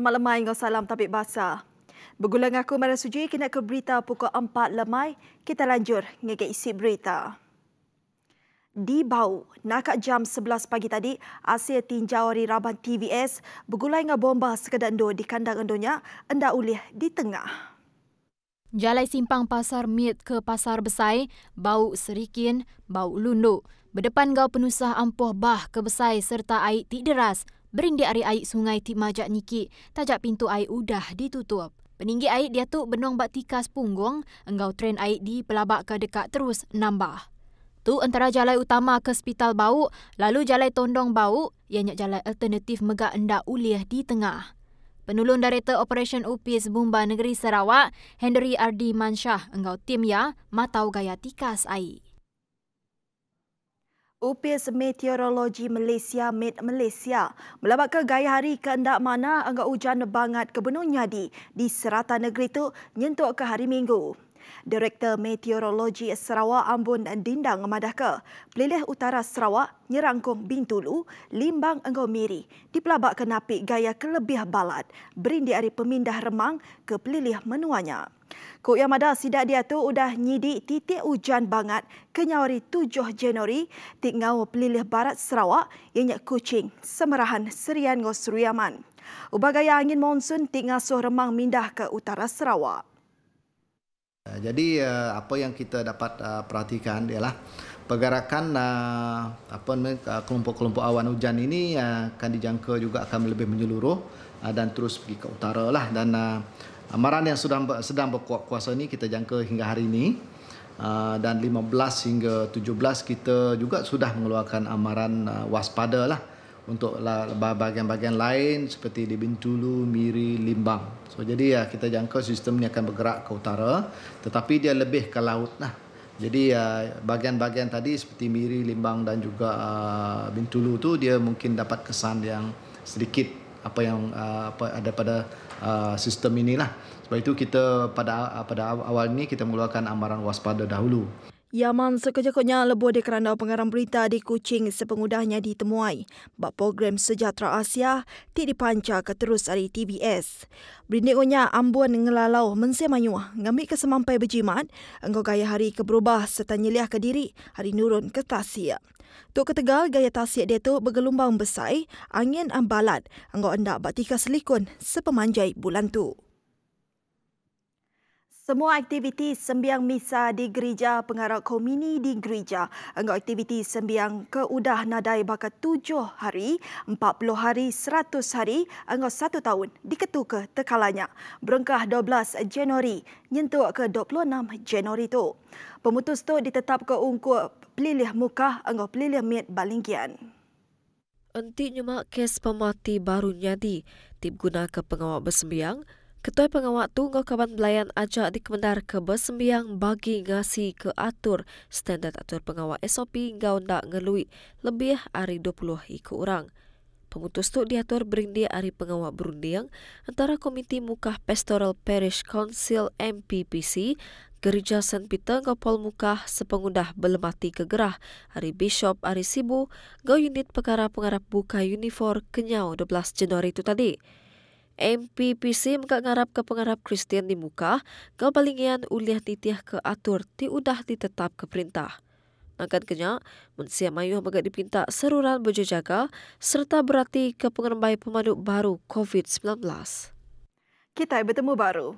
Selamat lemai dengan salam tapi basah. Bergulang aku Mara Suji kena ke berita pukul 4 lemai. Kita lanjut dengan isi berita. Di Bau, nak jam 11 pagi tadi, asyik tinjau di Raban TVS bergulai dengan bomba sekedar endur di kandang endonya endak ulih di tengah. Jalai simpang pasar mid ke pasar besai, bau serikin, bau lunduk. Berdepan gau penusah ampuh bah ke besai serta air tidak deras, bering di ari air sungai Timajak Niki, tajak pintu air udah ditutup. Peninggi air dia tu benong batikas punggung, enggau tren air di pelabak ke dekat terus nambah. Tu antara jalan utama ke Hospital Bau, lalu jalan Tondong Bau, ianya jalan alternatif megak enda uliah di tengah. Penolong Director Operation UPIS Bumba Negeri Sarawak, Henry Ardi Mansyah, enggau tim ya, matau gaya tikas air. UPIS Meteorologi Malaysia Med Malaysia melabak ke gaya hari ke endak mana angka hujan bangat ke benuh nyadi di serata negeri itu nyentuk ke hari minggu. Direktur Meteorologi Sarawak Ambon dan Dindang Madaka, Pelilih Utara Sarawak, Nyerangkong Bintulu, Limbang Enggau Miri, dipelabak ke napik gaya kelebih balat, berindi dari pemindah remang ke pelilih menuanya. Kuk yang mada sidak dia tu udah nyidik titik hujan banget ke nyawari 7 Januari di ngawa pelilih barat Sarawak yang kucing semerahan Serian Ngos Riaman. Ubagai angin monsun di ngasuh remang mindah ke utara Sarawak. Eh, jadi eh, apa yang kita dapat eh, perhatikan ialah pergerakan apa kelompok-kelompok awan hujan ini akan dijangka juga akan lebih menyeluruh dan terus pergi ke utara lah dan amaran yang sedang sedang berkuasa ini kita jangka hingga hari ini ah, dan 15 hingga 17 kita juga sudah mengeluarkan amaran ah, waspada lah untuk bahagian-bahagian lain seperti di Bintulu, Miri, Limbang. So jadi ya kita jangka sistem ni akan bergerak ke utara tetapi dia lebih ke laut lah. Jadi ya bahagian-bahagian tadi seperti Miri, Limbang dan juga ah, Bintulu tu dia mungkin dapat kesan yang sedikit apa yang uh, apa ada pada uh, sistem inilah. Sebab itu kita pada uh, pada awal ini kita mengeluarkan amaran waspada dahulu. Yaman sekejap-kejapnya lebur di keranda pengarang berita di Kuching sepengudahnya ditemui. Bak program Sejahtera Asia tidak dipancar ke terus dari TBS. Berindiknya ambun ngelalau mensia mayu ngambil ke berjimat. Engkau gaya hari keberubah serta nyeliah ke diri hari nurun ke tasia. Tok Ketegal gaya tasik dia tu bergelombang besar, angin ambalat, anggok endak batikas likun sepemanjai bulan tu. Semua aktiviti sembiang misa di gereja pengarah komini di gereja. Anggap aktiviti sembiang keudah nadai bakat tujuh hari, empat puluh hari, seratus hari, anggap satu tahun diketuk ke tekalanya. Berengkah 12 Januari, nyentuh ke 26 Januari tu. Pemutus tu ditetap ke ungkut pelilih muka anggap pelilih mit balingkian. Enti nyemak kes pemati baru nyadi, tip guna ke pengawal bersembiang, Ketua pengawal tu ngau kawan belayan ajak di dikemendar ke bersembiang bagi ngasih ke atur standard atur pengawal SOP ngau ndak ngelui lebih hari 20 iku orang. Pemutus tu diatur berindi hari pengawal berundiang antara Komiti Mukah Pastoral Parish Council MPPC Gereja St. Peter Gopol Mukah sepengundah belemati kegerah hari Bishop Arisibu Sibu ngau unit perkara pengarap buka uniform Kenyau 12 Januari itu tadi. MPPC mengharap ke pengharap Kristian di muka, kebalingian uliah titiah ke atur diudah ditetap ke perintah. Nangkan kenyak, Mensia Mayuh mengat dipinta seruran berjaga serta berarti ke pengerembai pemandu baru COVID-19. Kita bertemu baru.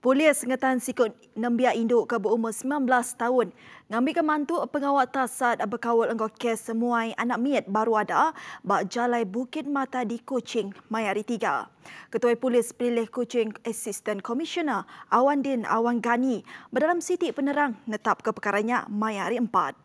Polis Sengatan Sikut Nembia Induk ke berumur 19 tahun ngambil ke mantu pengawal tasad berkawal engkau kes semua anak miet baru ada bak jalai Bukit Mata di Kuching, Mayari Tiga. Ketua Polis Pilih Kuching Assistant Commissioner Awandin Awang Gani berdalam siti penerang netap ke perkaranya Mayari Empat.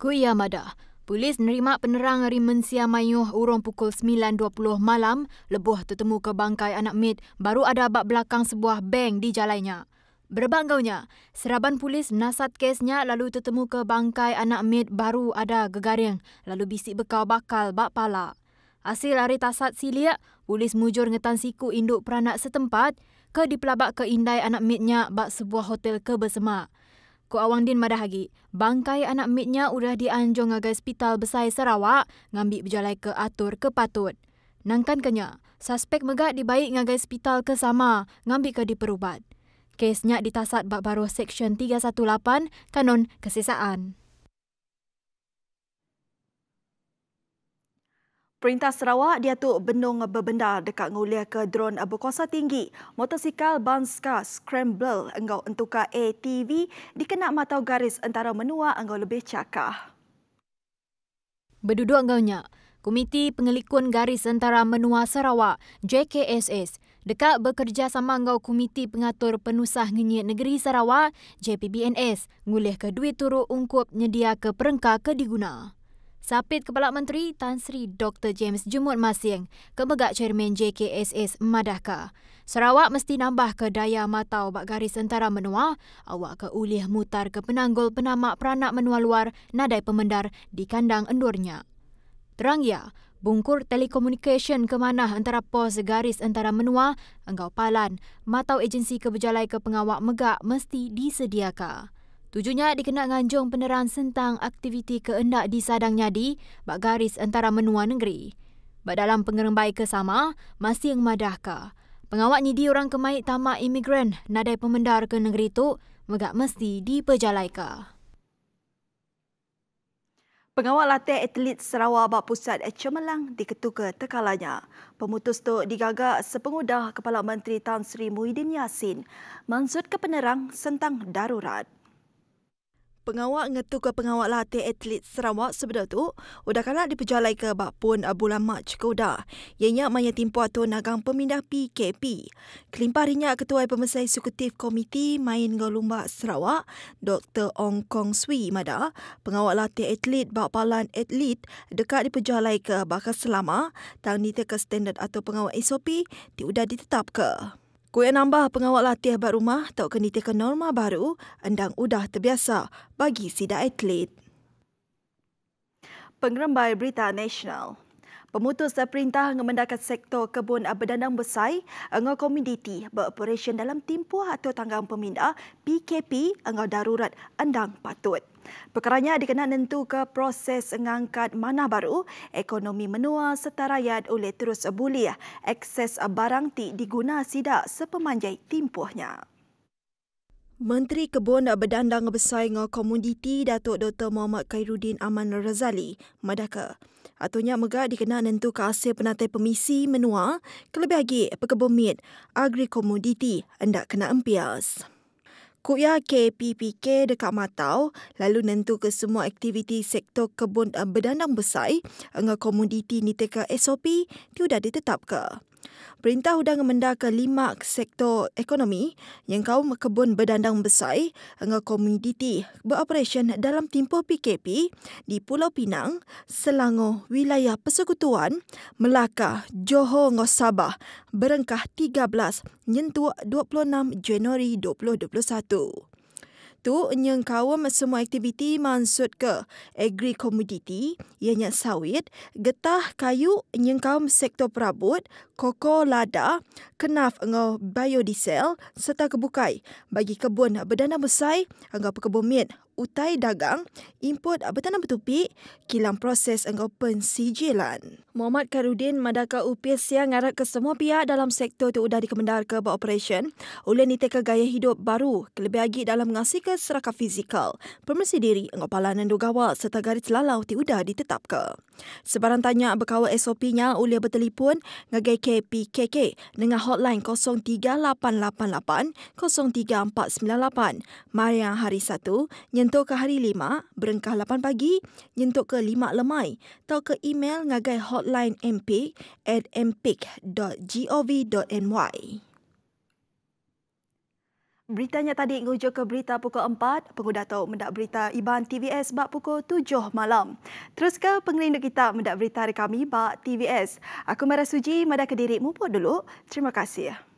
Kuya mada. Polis nerima penerang hari Mensia Mayuh urung pukul 9.20 malam lebuh tertemu ke bangkai anak Mit, baru ada bak belakang sebuah bank di jalannya. Berbangganya, seraban polis nasat kesnya lalu tertemu ke bangkai anak Mit, baru ada gegaring lalu bisik bekau bakal bak pala. Hasil hari tasat siliak, polis mujur ngetan siku induk peranak setempat ke dipelabak ke indai anak Mitnya bak sebuah hotel kebersemak. Ku Awang Din Madahagi, bangkai anak mitnya udah dianjung agai hospital besar Sarawak ngambil berjalan ke atur ke patut. Nangkan kenya, suspek megat dibaik ngagai hospital ke sama ngambil ke diperubat. Kesnya ditasat bak baru Seksyen 318 Kanun Kesesaan. Perintah Sarawak dia bendung benung dekat ngulia ke drone berkuasa tinggi. Motosikal Banska Scramble engau entuka ATV dikenak matau garis antara menua engau lebih cakap. cakah. Berdudu engaunya, Komiti Pengelikun Garis Antara Menua Sarawak, JKSS, dekat bekerjasama engau Komiti Pengatur Penusah Ngenyit Negeri Sarawak, JPBNS, ngulih ke duit turut ungkup nyedia ke perengka ke digunakan. Sapit Kepala Menteri Tan Sri Dr. James Jumut Masing, kebegak Chairman JKSS Madaka. Sarawak mesti nambah ke daya matau bak garis sentara menua, awak ke ulih mutar ke penanggul penamak peranak menua luar nadai pemendar di kandang endurnya. Terang ya, bungkur telekomunikasi ke mana antara pos garis antara menua, engkau palan, matau agensi ke ke pengawak megak mesti disediakan. Tujuhnya dikenal nganjung penerang sentang aktiviti keendak di Sadang Nyadi, bak garis antara menua negeri. Bak dalam pengerembai kesama masih yang madah Pengawak nyidi orang kemaik tamak imigran nadai pemendar ke negeri itu, megak mesti diperjalai Pengawal latih atlet Sarawak Bak Pusat Cemelang diketuka tekalanya. Pemutus tu digagak sepengudah Kepala Menteri Tan Sri Muhyiddin Yassin mansud ke penerang sentang darurat pengawal ngetu ke pengawal latih atlet Sarawak sebelum tu, udah kalah dipejalai ke bakpun bulan Mac ke udah. Ianya maya timpu atau nagang pemindah PKP. Kelimpah rinya ketua pemesai eksekutif komiti main golumba Sarawak, Dr. Ong Kong Sui mada, pengawal latih atlet bakpalan atlet dekat dipejalai ke bakal selama, tang nite ke standard atau pengawal SOP diudah ditetap ke. Kuih nambah pengawal latih bat rumah tak kena tekan norma baru, endang udah terbiasa bagi sida atlet. Pengerembai Berita Nasional Pemutus perintah mengemendakan sektor kebun berdandang besai Engau Komoditi beroperasi dalam tempoh atau tanggung peminda PKP Engau Darurat Endang Patut. Perkaranya dikenal tentu ke proses mengangkat manah baru ekonomi menua serta rakyat oleh terus bulih akses barang ti diguna sida sepemanjai tempohnya. Menteri Kebun Berdandang Besai Ngau Komoditi Datuk Dr. Muhammad Khairuddin Aman Razali, Madaka, Atunya megah dikena nentu asyik penatai pemisi menua, kelebih lagi pekebumit agri komoditi hendak kena empias. Kuya KPPK dekat Matau lalu nentu ke semua aktiviti sektor kebun eh, berdandang besar eh, dengan komoditi ni niteka SOP tiada ditetapkan. Perintah Undang Mendaka lima sektor ekonomi yang kaum kebun berdandang besar hingga komoditi beroperasi dalam tempoh PKP di Pulau Pinang, Selangor, Wilayah Persekutuan, Melaka, Johor dan Sabah berengkah 13 nyentuh 26 Januari 2021 itu, nyeng kawam semua aktiviti mansut ke agri komoditi, ianya sawit, getah kayu, nyeng kawam sektor perabot, koko lada, kenaf engau biodiesel serta kebukai bagi kebun berdana besai engau pekebun mit, utai dagang, import bertanam bertupi, kilang proses engau pensijilan. Muhammad Karudin madaka upis yang ngarap ke semua pihak dalam sektor itu sudah dikemendar ke beroperasi oleh nitik gaya hidup baru, kelebih lagi dalam mengasih ke serakah fizikal, permisi diri, ngopalan dan gawal serta garis lalau ti udah ditetapkan. Sebarang tanya berkawa SOP-nya oleh bertelepon ngagai KPKK dengan hotline 03888-03498. Mari hari 1, nyentuh ke hari 5, berengkah 8 pagi, nyentuh ke 5 lemai atau ke email ngagai hotline mp at mpik.gov.my. Beritanya tadi ngujuk ke berita pukul 4, pengguna tahu mendak berita Iban TVS bak pukul 7 malam. Terus ke pengelindu kita mendak berita dari kami bak TVS. Aku Mara Suji, mada ke diri mumpul dulu. Terima kasih.